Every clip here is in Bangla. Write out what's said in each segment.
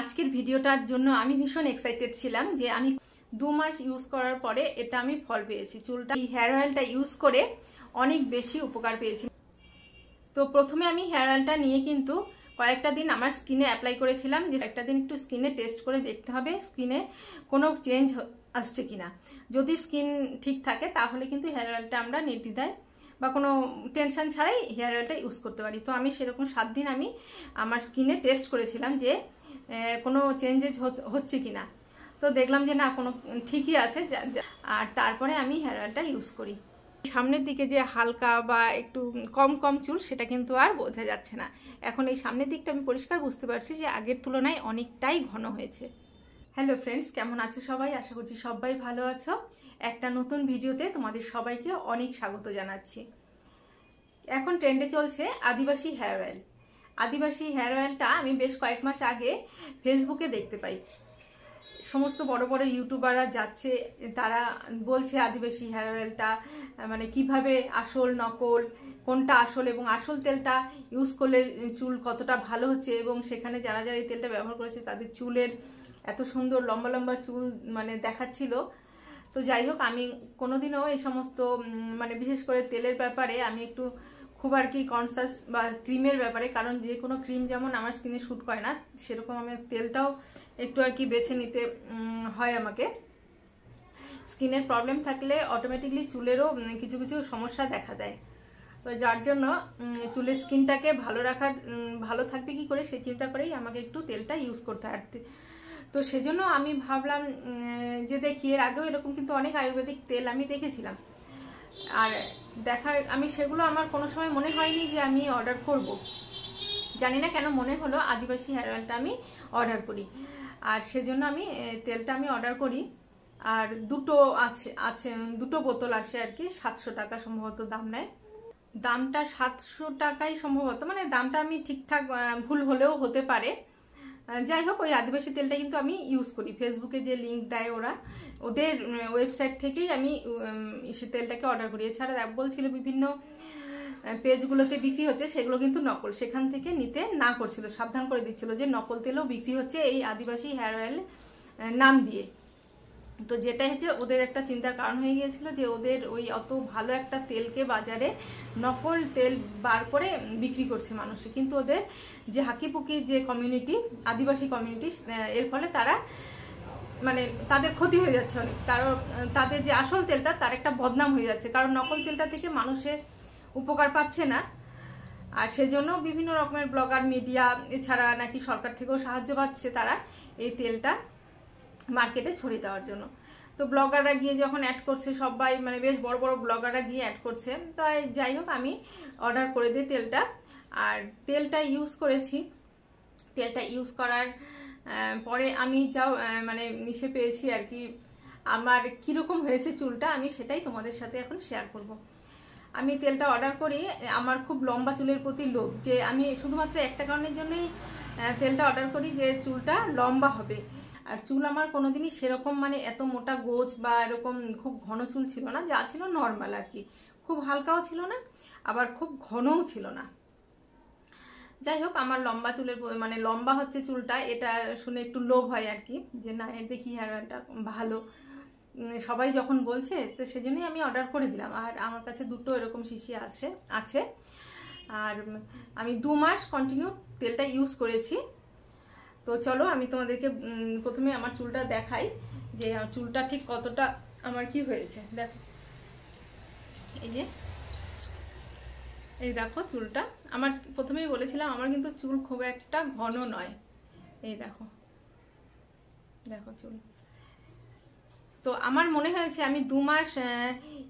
আজকের ভিডিওটার জন্য আমি ভীষণ এক্সাইটেড ছিলাম যে আমি দু মাস ইউজ করার পরে এটা আমি ফল পেয়েছি চুলটা এই হেয়ার অয়েলটা ইউজ করে অনেক বেশি উপকার পেয়েছি তো প্রথমে আমি হেয়ার অয়েলটা নিয়ে কিন্তু কয়েকটা দিন আমার স্কিনে অ্যাপ্লাই করেছিলাম যে একটা দিন একটু স্কিনে টেস্ট করে দেখতে হবে স্কিনে কোনো চেঞ্জ আসছে কি না যদি স্কিন ঠিক থাকে তাহলে কিন্তু হেয়ার অয়েলটা আমরা নির্দ্বিধায় বা কোনো টেনশন ছাড়াই হেয়ার অয়েলটা ইউজ করতে পারি তো আমি সেরকম সাত দিন আমি আমার স্কিনে টেস্ট করেছিলাম যে কোনো চেঞ্জেস হচ্ছে কি না তো দেখলাম যে না কোনো ঠিকই আছে আর তারপরে আমি হেয়ার অয়েলটা ইউজ করি সামনের দিকে যে হালকা বা একটু কম কম চুল সেটা কিন্তু আর বোঝা যাচ্ছে না এখন এই সামনের দিকটা আমি পরিষ্কার বুঝতে পারছি যে আগের তুলনায় অনেকটাই ঘন হয়েছে হ্যালো ফ্রেন্ডস কেমন আছো সবাই আশা করছি সবাই ভালো আছো একটা নতুন ভিডিওতে তোমাদের সবাইকে অনেক স্বাগত জানাচ্ছি এখন ট্রেন্ডে চলছে আদিবাসী হেয়ার অয়েল আদিবাসী হেয়ার অয়েলটা আমি বেশ কয়েক মাস আগে ফেসবুকে দেখতে পাই সমস্ত বড় বড় ইউটিউবাররা যাচ্ছে তারা বলছে আদিবাসী হেয়ার অয়েলটা মানে কিভাবে আসল নকল কোনটা আসল এবং আসল তেলটা ইউজ করলে চুল কতটা ভালো হচ্ছে এবং সেখানে যারা যারা এই তেলটা ব্যবহার করেছে তাদের চুলের এত সুন্দর লম্বা লম্বা চুল মানে দেখাচ্ছিল তো যাই হোক আমি কোনোদিনও এই সমস্ত মানে বিশেষ করে তেলের ব্যাপারে আমি একটু খুব আর কি কনসাস বা ক্রিমের ব্যাপারে কারণ যে কোনো ক্রিম যেমন আমার স্কিনে শ্যুট করে না সেরকম আমি তেলটাও একটু আর কি বেছে নিতে হয় আমাকে স্কিনের প্রবলেম থাকলে অটোমেটিকলি চুলেরও কিছু কিছু সমস্যা দেখা দেয় তো যার জন্য চুলের স্কিনটাকে ভালো রাখার ভালো থাকবে কি করে সে চিন্তা করেই আমাকে একটু তেলটা ইউজ করতে হয় তো সেজন্য আমি ভাবলাম যে দেখি এর আগেও এরকম কিন্তু অনেক আয়ুর্বেদিক তেল আমি দেখেছিলাম আর দেখা আমি সেগুলো আমার কোনো সময় মনে হয়নি যে আমি অর্ডার করব। জানি না কেন মনে হলো আদিবাসী হেয়ার অয়েলটা আমি অর্ডার করি আর সেজন্য আমি তেলটা আমি অর্ডার করি আর দুটো আছে আছে দুটো বোতল আসে আর কি সাতশো টাকা সম্ভবত দাম নেয় দামটা সাতশো টাকাই সম্ভবত মানে দামটা আমি ঠিকঠাক ভুল হলেও হতে পারে যাই হোক ওই আদিবাসী তেলটা কিন্তু আমি ইউজ করি ফেসবুকে যে লিঙ্ক দেয় ওরা ওদের ওয়েবসাইট থেকেই আমি সে তেলটাকে অর্ডার করি এছাড়া বলছিল বিভিন্ন পেজগুলোতে বিক্রি হচ্ছে সেগুলো কিন্তু নকল সেখান থেকে নিতে না করছিল সাবধান করে দিচ্ছিল যে নকল তেলও বিক্রি হচ্ছে এই আদিবাসী হেয়ার অয়েল নাম দিয়ে তো যেটা হচ্ছে ওদের একটা চিন্তার কারণ হয়ে গিয়েছিল যে ওদের ওই অত ভালো একটা তেলকে বাজারে নকল তেল বার করে বিক্রি করছে মানুষে কিন্তু ওদের যে হাকিপুকি যে কমিউনিটি আদিবাসী কমিউনিটি এর ফলে তারা মানে তাদের ক্ষতি হয়ে যাচ্ছে অনেক কারণ তাদের যে আসল তেলটা তার একটা বদনাম হয়ে যাচ্ছে কারণ নকল তেলটা থেকে মানুষে উপকার পাচ্ছে না আর সেজন্য বিভিন্ন রকমের ব্লগার মিডিয়া এছাড়া নাকি সরকার থেকেও সাহায্য পাচ্ছে তারা এই তেলটা মার্কেটে ছড়িয়ে দেওয়ার জন্য তো ব্লগাররা গিয়ে যখন অ্যাড করছে সবাই মানে বেশ বড় বড় ব্লগাররা গিয়ে অ্যাড করছে তাই যাই হোক আমি অর্ডার করে দিই তেলটা আর তেলটা ইউজ করেছি তেলটা ইউজ করার পরে আমি যাও মানে মিশে পেয়েছি আর কি আমার কীরকম হয়েছে চুলটা আমি সেটাই তোমাদের সাথে এখন শেয়ার করব। আমি তেলটা অর্ডার করি আমার খুব লম্বা চুলের প্রতি লোভ যে আমি শুধুমাত্র একটা কারণের জন্যই তেলটা অর্ডার করি যে চুলটা লম্বা হবে আর চুল আমার কোনো দিনই সেরকম মানে এত মোটা গোজ বা এরকম খুব ঘন চুল ছিল না যা ছিল নর্মাল আর কি খুব হালকাও ছিল না আবার খুব ঘনও ছিল না যাই হোক আমার লম্বা চুলের মানে লম্বা হচ্ছে চুলটা এটা শুনে একটু লোভ হয় আর কি যে না দেখি হেয়ার অয়েলটা ভালো সবাই যখন বলছে তো সেজন্যই আমি অর্ডার করে দিলাম আর আমার কাছে দুটো এরকম শিশি আছে আছে আর আমি দু মাস কন্টিনিউ তেলটা ইউজ করেছি তো চলো আমি তোমাদেরকে প্রথমে আমার চুলটা দেখাই যে চুলটা ঠিক কতটা আমার কি হয়েছে দেখো এই যে এই দেখো চুলটা আমার প্রথমেই বলেছিলাম আমার কিন্তু চুল খুব একটা ঘন নয় এই দেখো দেখো চুল তো আমার মনে হয়েছে আমি দু মাস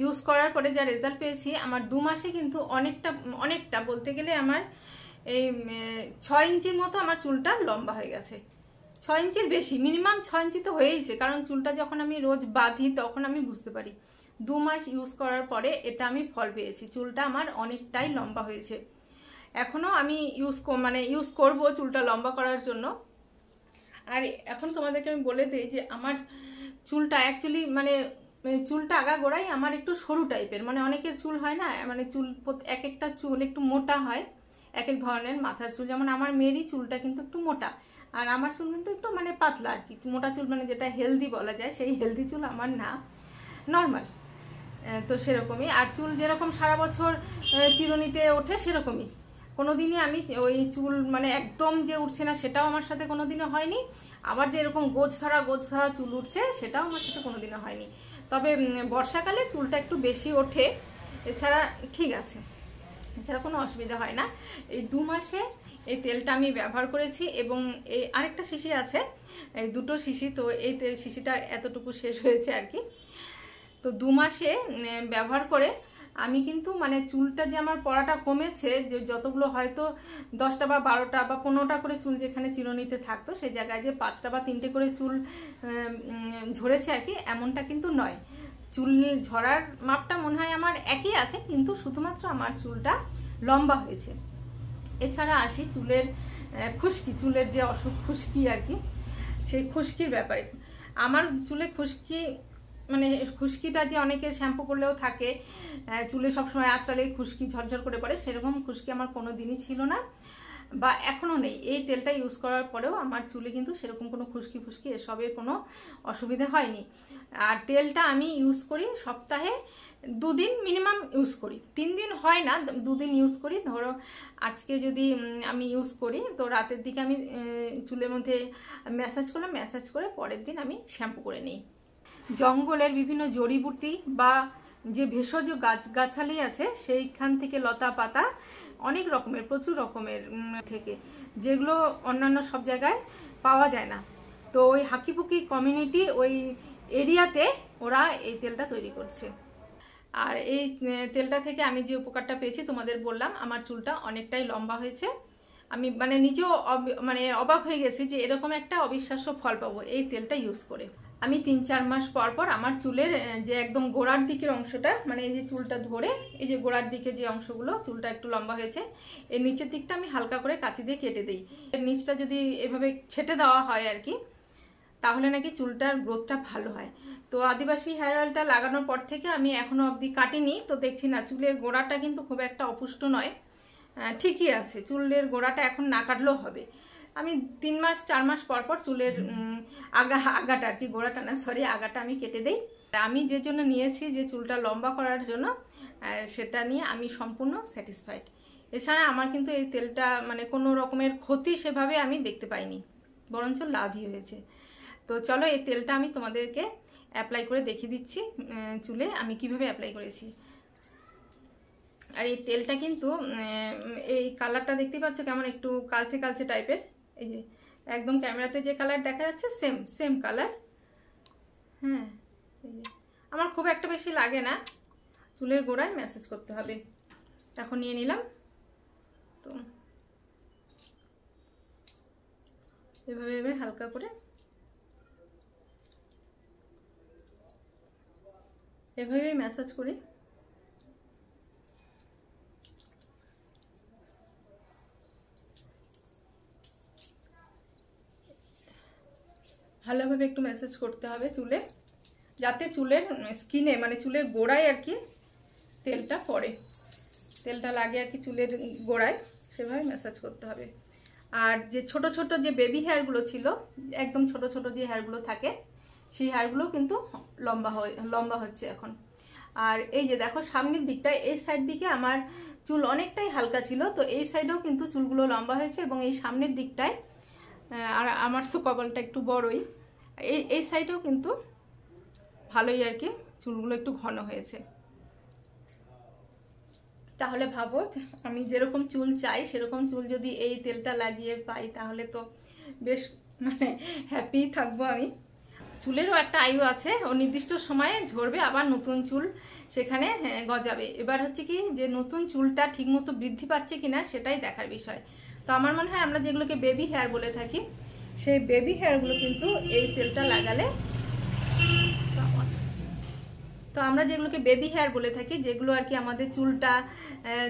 ইউজ করার পরে যা রেজাল্ট পেয়েছি আমার দু মাসে কিন্তু অনেকটা অনেকটা বলতে গেলে আমার এই ছয় ইঞ্চির মতো আমার চুলটা লম্বা হয়ে গেছে ছয় ইঞ্চির বেশি মিনিমাম ছয় ইঞ্চি তো হয়েইছে কারণ চুলটা যখন আমি রোজ বাঁধি তখন আমি বুঝতে পারি দু মাস ইউজ করার পরে এটা আমি ফল পেয়েছি চুলটা আমার অনেকটাই লম্বা হয়েছে এখনও আমি ইউজ মানে ইউজ করব চুলটা লম্বা করার জন্য আর এখন তোমাদেরকে আমি বলে দিই যে আমার চুলটা অ্যাকচুয়ালি মানে চুলটা আগা গোড়াই আমার একটু সরু টাইপের মানে অনেকের চুল হয় না মানে চুল এক একটা চুল একটু মোটা হয় এক এক ধরনের মাথার চুল যেমন আমার মেয়েরই চুলটা কিন্তু একটু মোটা আর আমার চুল কিন্তু একটু মানে পাতলা আর কি মোটা চুল মানে যেটা হেলদি বলা যায় সেই হেলদি চুল আমার না নর্মাল তো সেরকমই আর চুল যেরকম সারা বছর চিরুনিতে ওঠে সেরকমই কোনো দিনই আমি ওই চুল মানে একদম যে উঠছে না সেটাও আমার সাথে কোনো দিনও হয়নি আবার যে এরকম গোজ ধরা গোজ ধরা চুল উঠছে সেটাও আমার সাথে কোনো দিনও হয়নি তবে বর্ষাকালে চুলটা একটু বেশি ওঠে এছাড়া ঠিক আছে এছাড়া কোনো অসুবিধা হয় না এই দু মাসে এই তেলটা আমি ব্যবহার করেছি এবং এই আরেকটা শিশি আছে এই দুটো শিশি তো এই তেল শিশিটা এতটুকু শেষ হয়েছে আর কি তো দু মাসে ব্যবহার করে আমি কিন্তু মানে চুলটা যে আমার পড়াটা কমেছে যে যতগুলো হয়তো দশটা বা বারোটা বা পনেরোটা করে চুল যেখানে চিরনিতে থাকতো সেই জায়গায় যে পাঁচটা বা তিনটে করে চুল ঝরেছে আর কি এমনটা কিন্তু নয় চুল ঝরার মাপটা মনে হয় আমার একই আছে কিন্তু শুধুমাত্র আমার চুলটা লম্বা হয়েছে এছাড়া আসি চুলের খুশকি চুলের যে অসুখ খুশকি আর কি সেই খুশকির ব্যাপারে আমার চুলে খুশকি মানে খুশকিটা যে অনেকে শ্যাম্পু করলেও থাকে চুলে সবসময় আঁচড়ালে খুশকি ঝরঝর করে পড়ে সেরকম খুশকি আমার কোনো দিনই ছিল না বা এখনও নেই এই তেলটা ইউজ করার পরেও আমার চুলে কিন্তু সেরকম কোনো খুশকি ফুসকি এসবের কোনো অসুবিধা হয়নি আর তেলটা আমি ইউজ করি সপ্তাহে দুদিন মিনিমাম ইউজ করি তিন দিন হয় না দুদিন ইউজ করি ধরো আজকে যদি আমি ইউজ করি তো রাতের দিকে আমি চুলের মধ্যে ম্যাসাজ করলাম ম্যাসাজ করে পরের দিন আমি শ্যাম্পু করে নিই জঙ্গলের বিভিন্ন জড়িবুটি বা যে ভেষজ গাছ গাছালি আছে সেইখান থেকে লতা পাতা অনেক রকমের প্রচুর রকমের থেকে যেগুলো অন্যান্য সব জায়গায় পাওয়া যায় না তো ওই হাকিপুকি কমিউনিটি ওই এরিয়াতে ওরা এই তেলটা তৈরি করছে আর এই তেলটা থেকে আমি যে উপকারটা পেয়েছি তোমাদের বললাম আমার চুলটা অনেকটাই লম্বা হয়েছে আমি মানে নিজেও মানে অবাক হয়ে গেছি যে এরকম একটা অবিশ্বাস্য ফল পাবো এই তেলটা ইউজ করে আমি তিন চার মাস পর পর আমার চুলের যে একদম গোড়ার দিকের অংশটা মানে এই যে চুলটা ধরে এই যে গোড়ার দিকে যে অংশগুলো চুলটা একটু লম্বা হয়েছে এর নিচের দিকটা আমি হালকা করে কাঁচি দিয়ে কেটে দিই এর নিচটা যদি এভাবে ছেটে দেওয়া হয় আর কি তাহলে নাকি চুলটার গ্রোথটা ভালো হয় তো আদিবাসী হেয়ার অয়েলটা লাগানোর পর থেকে আমি এখনও অবধি কাটিনি তো দেখছি না চুলের গোড়াটা কিন্তু খুব একটা অপুষ্ট নয় ঠিকই আছে চুলের গোড়াটা এখন না কাটলেও হবে আমি তিন মাস চার মাস পর পর চুলের আগা আগাটা আর কি গোড়াটা না সরি আগাটা আমি কেটে দেই আমি যে জন্য নিয়েছি যে চুলটা লম্বা করার জন্য সেটা নিয়ে আমি সম্পূর্ণ স্যাটিসফাইড এছাড়া আমার কিন্তু এই তেলটা মানে কোনো রকমের ক্ষতি সেভাবে আমি দেখতে পাইনি বরঞ্চ লাভই হয়েছে তো চলো এই তেলটা আমি তোমাদেরকে অ্যাপ্লাই করে দেখিয়ে দিচ্ছি চুলে আমি কিভাবে অ্যাপ্লাই করেছি আর এই তেলটা কিন্তু এই কালারটা দেখতেই পাচ্ছ কেমন একটু কালচে কালচে টাইপের এই যে একদম ক্যামেরাতে যে কালার দেখা যাচ্ছে সেম সেম কালার হ্যাঁ এই যে আমার খুব একটা বেশি লাগে না চুলের গোড়ায় ম্যাসেজ করতে হবে এখন নিয়ে নিলাম তো এভাবে এভাবে হালকা করে এভাবে ম্যাসাজ করি ভালোভাবে একটু ম্যাসেজ করতে হবে চুলে যাতে চুলের স্কিনে মানে, মানে চুলের গোড়ায় আর কি তেলটা পড়ে তেলটা লাগে আর কি চুলের গোড়ায় সেভাবে ম্যাসাজ করতে হবে আর যে ছোট ছোট যে বেবি হেয়ারগুলো ছিল একদম ছোট ছোট যে হেয়ারগুলো থাকে সেই হেয়ারগুলো কিন্তু লম্বা হয়ে লম্বা হচ্ছে এখন আর এই যে দেখো সামনের দিকটায় এই সাইড দিকে আমার চুল অনেকটাই হালকা ছিল তো এই সাইডেও কিন্তু চুলগুলো লম্বা হয়েছে এবং এই সামনের দিকটায় আর আমার তো কপালটা একটু বড়ই এই এই সাইডেও কিন্তু ভালোই আর কি চুলগুলো একটু ঘন হয়েছে তাহলে ভাবো আমি যেরকম চুল চাই সেরকম চুল যদি এই তেলটা লাগিয়ে পাই তাহলে তো বেশ মানে হ্যাপি থাকবো আমি চুলেরও একটা আয়ু আছে ও নির্দিষ্ট সময়ে ঝরবে আবার নতুন চুল সেখানে হ্যাঁ, গজাবে এবার হচ্ছে কি যে নতুন চুলটা ঠিকমতো বৃদ্ধি পাচ্ছে কিনা সেটাই দেখার বিষয় তো আমার মনে হয় আমরা যেগুলোকে বেবি হেয়ার বলে থাকি সেই বেবি হেয়ারগুলো কিন্তু এই তেলটা লাগালে তো আমরা যেগুলোকে বেবি হেয়ার বলে থাকি যেগুলো আর কি আমাদের চুলটা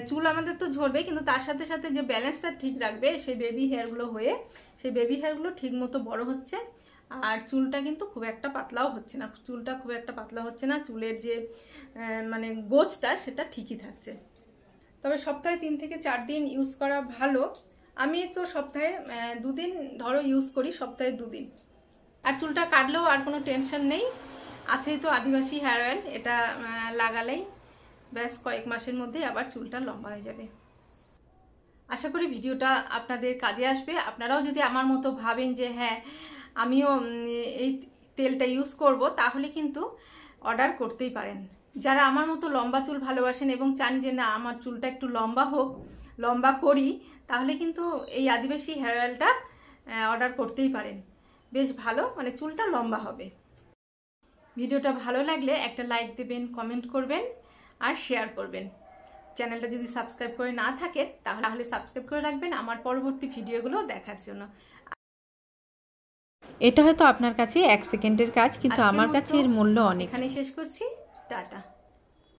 চুল আমাদের তো ঝরবে কিন্তু তার সাথে সাথে যে ব্যালেন্সটা ঠিক রাখবে সেই বেবি হেয়ারগুলো হয়ে সেই বেবি হেয়ারগুলো ঠিক মতো বড় হচ্ছে আর চুলটা কিন্তু খুব একটা পাতলাও হচ্ছে না চুলটা খুব একটা পাতলা হচ্ছে না চুলের যে মানে গোছটা সেটা ঠিকই থাকছে তবে সপ্তাহে তিন থেকে চার দিন ইউজ করা ভালো আমি তো সপ্তাহে দুদিন ধরো ইউজ করি সপ্তাহে দুদিন আর চুলটা কাটলেও আর কোনো টেনশন নেই আছেই তো আদিবাসী হেয়ার অয়েল এটা লাগালেই ব্যাস কয়েক মাসের মধ্যে আবার চুলটা লম্বা হয়ে যাবে আশা করি ভিডিওটা আপনাদের কাজে আসবে আপনারাও যদি আমার মতো ভাবেন যে হ্যাঁ আমিও এই তেলটা ইউজ করব তাহলে কিন্তু অর্ডার করতেই পারেন যারা আমার মতো লম্বা চুল ভালোবাসেন এবং চান যে না আমার চুলটা একটু লম্বা হোক লম্বা করি তাহলে কিন্তু এই আদিবাসী হেয়ার অয়েলটা অর্ডার করতেই পারেন বেশ ভালো মানে চুলটা লম্বা হবে ভিডিওটা ভালো লাগলে একটা লাইক দেবেন কমেন্ট করবেন আর শেয়ার করবেন চ্যানেলটা যদি সাবস্ক্রাইব করে না থাকে তাহলে সাবস্ক্রাইব করে রাখবেন আমার পরবর্তী ভিডিওগুলো দেখার জন্য এটা হয়তো আপনার কাছে এক সেকেন্ডের কাজ কিন্তু আমার কাছে এর মূল্য অনেক এখানে শেষ করছি টাটা